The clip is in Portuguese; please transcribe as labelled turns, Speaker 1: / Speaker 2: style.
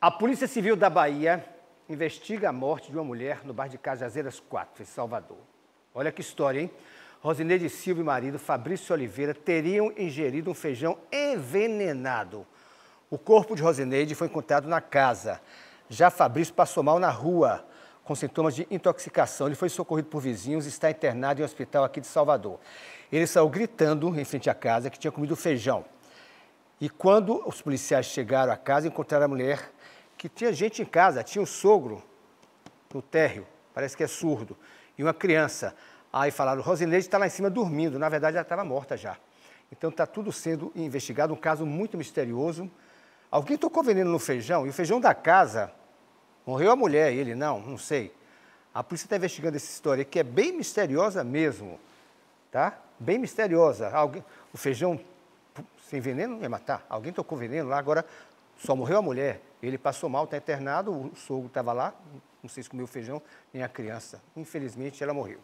Speaker 1: A Polícia Civil da Bahia investiga a morte de uma mulher no bar de Cajazeiras 4, em Salvador. Olha que história, hein? Rosineide Silva e marido Fabrício Oliveira teriam ingerido um feijão envenenado. O corpo de Rosineide foi encontrado na casa. Já Fabrício passou mal na rua, com sintomas de intoxicação. Ele foi socorrido por vizinhos e está internado em um hospital aqui de Salvador. Ele saiu gritando em frente à casa que tinha comido feijão. E quando os policiais chegaram à casa, encontraram a mulher que tinha gente em casa, tinha o um sogro no térreo, parece que é surdo, e uma criança. Aí falaram, Rosineide está lá em cima dormindo, na verdade ela estava morta já. Então está tudo sendo investigado, um caso muito misterioso. Alguém tocou veneno no feijão, e o feijão da casa, morreu a mulher, e ele não, não sei. A polícia está investigando essa história, que é bem misteriosa mesmo, tá? Bem misteriosa. Alguém, o feijão sem veneno ia matar. Alguém tocou veneno lá, agora só morreu a mulher. Ele passou mal, está internado, o sogro estava lá, não sei se comeu feijão, nem a criança. Infelizmente, ela morreu.